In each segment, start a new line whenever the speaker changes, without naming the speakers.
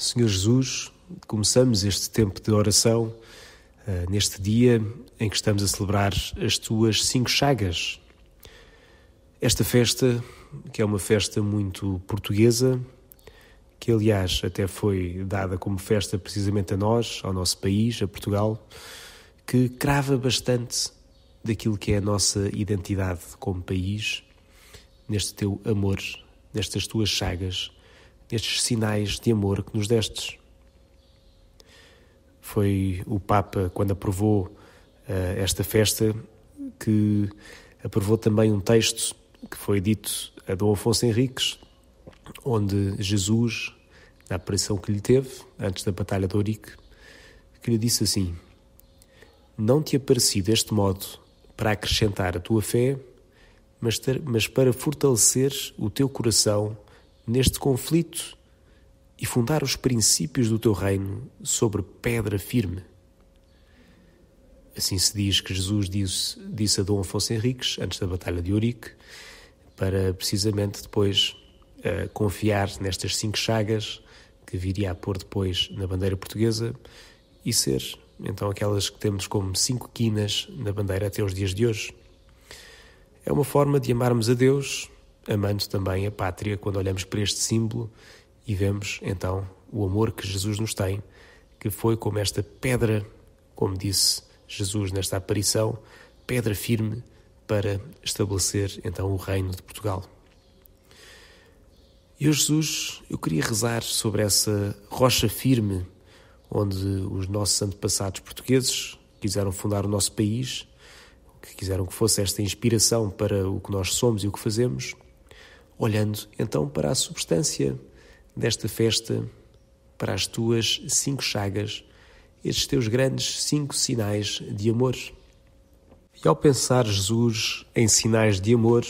Senhor Jesus, começamos este tempo de oração eh, neste dia em que estamos a celebrar as tuas cinco chagas. Esta festa, que é uma festa muito portuguesa, que aliás até foi dada como festa precisamente a nós, ao nosso país, a Portugal, que crava bastante daquilo que é a nossa identidade como país, neste teu amor, nestas tuas chagas estes sinais de amor que nos destes. Foi o Papa, quando aprovou uh, esta festa, que aprovou também um texto que foi dito a Dom Afonso Henriques, onde Jesus, na aparição que lhe teve, antes da Batalha de Ourique, que lhe disse assim: Não te apareci deste modo para acrescentar a tua fé, mas, ter, mas para fortalecer o teu coração neste conflito e fundar os princípios do teu reino sobre pedra firme. Assim se diz que Jesus disse, disse a Dom Afonso Henriques, antes da Batalha de Urique, para precisamente depois uh, confiar nestas cinco chagas que viria a pôr depois na bandeira portuguesa e ser, então, aquelas que temos como cinco quinas na bandeira até os dias de hoje. É uma forma de amarmos a Deus amando também a pátria quando olhamos para este símbolo e vemos então o amor que Jesus nos tem, que foi como esta pedra, como disse Jesus nesta aparição, pedra firme para estabelecer então o reino de Portugal. E hoje, Jesus, eu queria rezar sobre essa rocha firme onde os nossos antepassados portugueses quiseram fundar o nosso país, que quiseram que fosse esta inspiração para o que nós somos e o que fazemos olhando então para a substância desta festa, para as tuas cinco chagas, estes teus grandes cinco sinais de amor. E ao pensar Jesus em sinais de amor,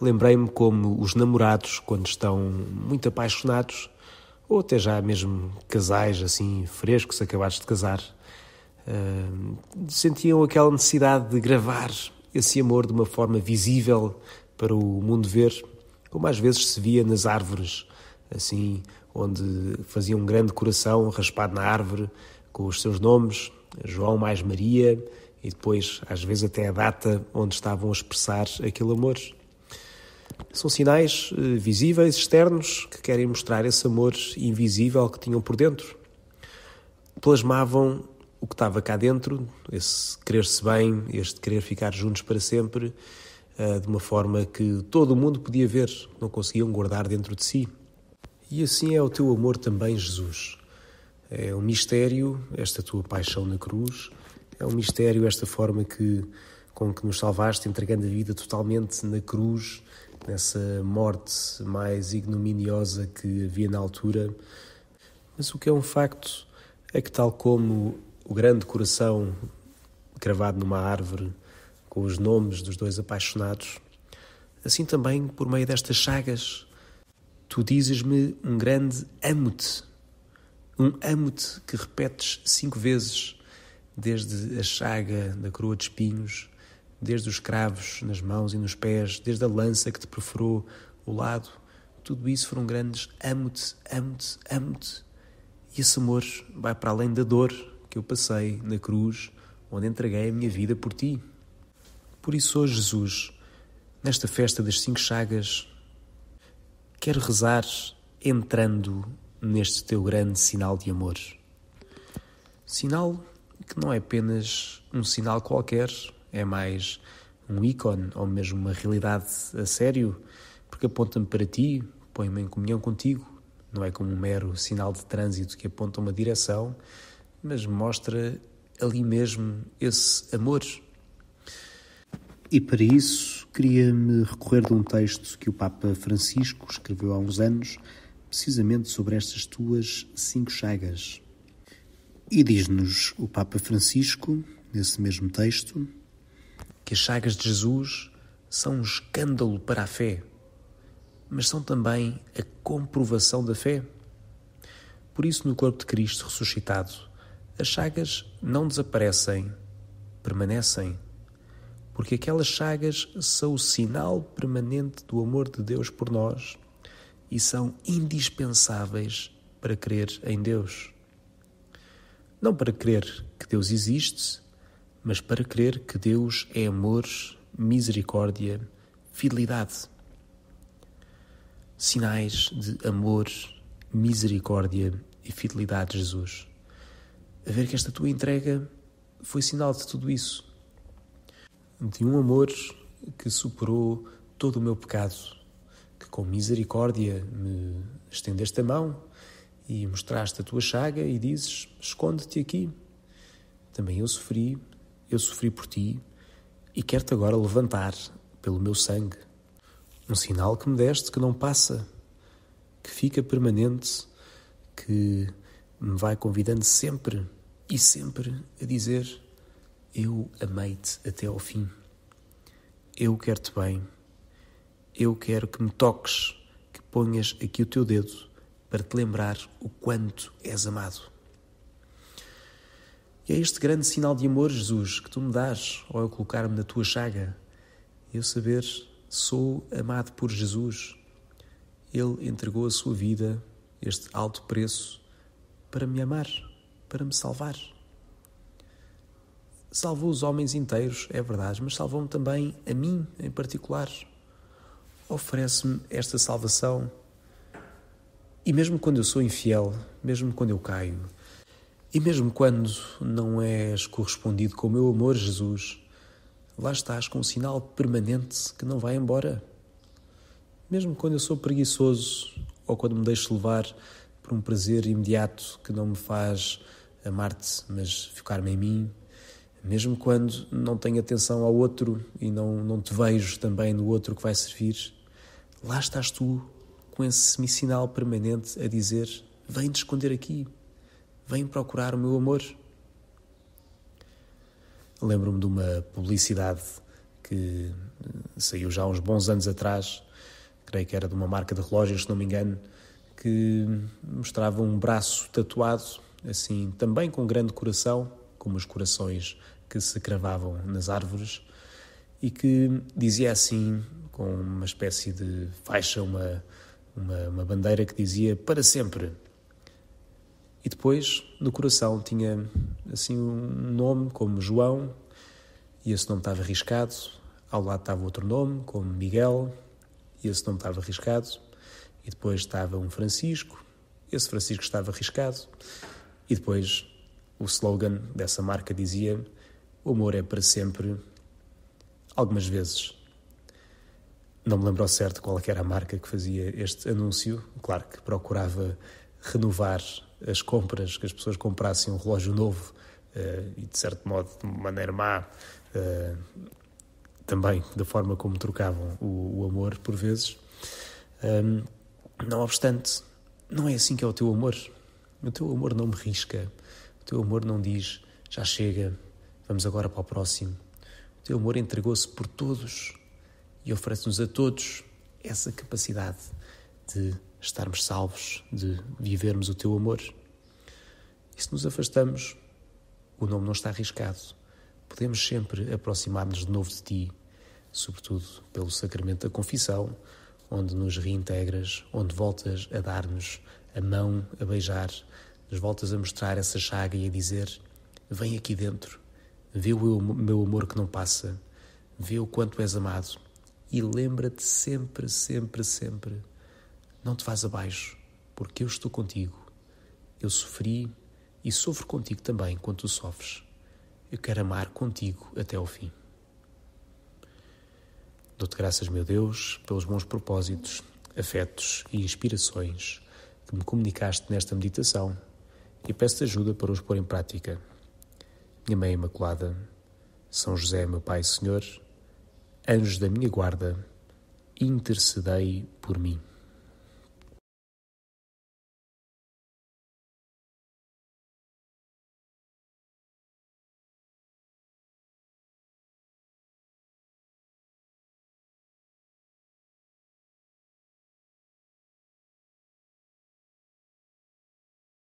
lembrei-me como os namorados, quando estão muito apaixonados, ou até já mesmo casais assim frescos, acabados de casar, uh, sentiam aquela necessidade de gravar esse amor de uma forma visível para o mundo ver como às vezes se via nas árvores, assim, onde fazia um grande coração raspado na árvore com os seus nomes, João mais Maria, e depois, às vezes, até a data onde estavam a expressar aquele amor. São sinais eh, visíveis, externos, que querem mostrar esse amor invisível que tinham por dentro. Plasmavam o que estava cá dentro, esse querer-se bem, este querer ficar juntos para sempre, eh, de uma forma que todo o mundo podia ver, não conseguiam guardar dentro de si. E assim é o teu amor também, Jesus. É um mistério esta tua paixão na cruz, é um mistério esta forma que com que nos salvaste, entregando a vida totalmente na cruz, nessa morte mais ignominiosa que havia na altura. Mas o que é um facto é que, tal como o grande coração cravado numa árvore com os nomes dos dois apaixonados, assim também por meio destas chagas, tu dizes-me um grande amo-te, um amo-te que repetes cinco vezes, desde a chaga da coroa de espinhos, desde os cravos nas mãos e nos pés, desde a lança que te perfurou o lado, tudo isso foram grandes amo-te, amo-te, amo-te. E esse amor vai para além da dor que eu passei na cruz, onde entreguei a minha vida por ti. Por isso, hoje, Jesus, nesta festa das cinco chagas, quero rezar entrando neste teu grande sinal de amor. Sinal que não é apenas um sinal qualquer, é mais um ícone ou mesmo uma realidade a sério, porque aponta-me para ti, põe-me em comunhão contigo. Não é como um mero sinal de trânsito que aponta uma direção, mas mostra ali mesmo esse amor e para isso, queria-me recorrer de um texto que o Papa Francisco escreveu há uns anos, precisamente sobre estas tuas cinco chagas. E diz-nos o Papa Francisco, nesse mesmo texto, que as chagas de Jesus são um escândalo para a fé, mas são também a comprovação da fé. Por isso, no corpo de Cristo ressuscitado, as chagas não desaparecem, permanecem porque aquelas chagas são o sinal permanente do amor de Deus por nós e são indispensáveis para crer em Deus. Não para crer que Deus existe, mas para crer que Deus é amor, misericórdia, fidelidade. Sinais de amor, misericórdia e fidelidade Jesus. A ver que esta tua entrega foi sinal de tudo isso de um amor que superou todo o meu pecado, que com misericórdia me estendeste a mão e mostraste a tua chaga e dizes: Esconde-te aqui. Também eu sofri, eu sofri por ti e quero-te agora levantar pelo meu sangue. Um sinal que me deste que não passa, que fica permanente, que me vai convidando sempre e sempre a dizer: eu amei-te até ao fim. Eu quero-te bem. Eu quero que me toques, que ponhas aqui o teu dedo para te lembrar o quanto és amado. E é este grande sinal de amor, Jesus, que tu me dás ao eu colocar-me na tua chaga, eu saber sou amado por Jesus. Ele entregou a sua vida, este alto preço, para me amar, para me salvar salvou os homens inteiros, é verdade, mas salvou-me também a mim em particular. Oferece-me esta salvação. E mesmo quando eu sou infiel, mesmo quando eu caio, e mesmo quando não és correspondido com o meu amor, Jesus, lá estás com um sinal permanente que não vai embora. Mesmo quando eu sou preguiçoso ou quando me deixo levar por um prazer imediato que não me faz amar-te, mas ficar-me em mim, mesmo quando não tenho atenção ao outro e não, não te vejo também no outro que vai servir, lá estás tu com esse sinal permanente a dizer: Vem te esconder aqui, vem procurar o meu amor. Lembro-me de uma publicidade que eh, saiu já há uns bons anos atrás, creio que era de uma marca de relógios, se não me engano, que mostrava um braço tatuado, assim, também com um grande coração, como os corações que se cravavam nas árvores e que dizia assim, com uma espécie de faixa, uma, uma, uma bandeira que dizia para sempre. E depois, no coração, tinha assim um nome como João, e esse nome estava arriscado. Ao lado estava outro nome, como Miguel, e esse nome estava arriscado. E depois estava um Francisco, esse Francisco estava arriscado. E depois o slogan dessa marca dizia o amor é para sempre, algumas vezes. Não me lembro ao certo qual era a marca que fazia este anúncio. Claro que procurava renovar as compras, que as pessoas comprassem um relógio novo uh, e, de certo modo, de maneira má, uh, também da forma como trocavam o, o amor por vezes. Um, não obstante, não é assim que é o teu amor. O teu amor não me risca. O teu amor não diz já chega, Vamos agora para o próximo. O teu amor entregou-se por todos e oferece-nos a todos essa capacidade de estarmos salvos, de vivermos o teu amor. E se nos afastamos, o nome não está arriscado. Podemos sempre aproximar-nos de novo de ti, sobretudo pelo sacramento da confissão, onde nos reintegras, onde voltas a dar-nos a mão, a beijar, nos voltas a mostrar essa chaga e a dizer: Vem aqui dentro, Vê o meu amor que não passa, vê o quanto és amado e lembra-te sempre, sempre, sempre: não te vás abaixo, porque eu estou contigo. Eu sofri e sofro contigo também quando tu sofres. Eu quero amar contigo até ao fim. Dou-te graças, meu Deus, pelos bons propósitos, afetos e inspirações que me comunicaste nesta meditação e peço-te ajuda para os pôr em prática minha Mãe Imaculada, São José, meu Pai e Senhor, anjos da minha guarda, intercedei por mim.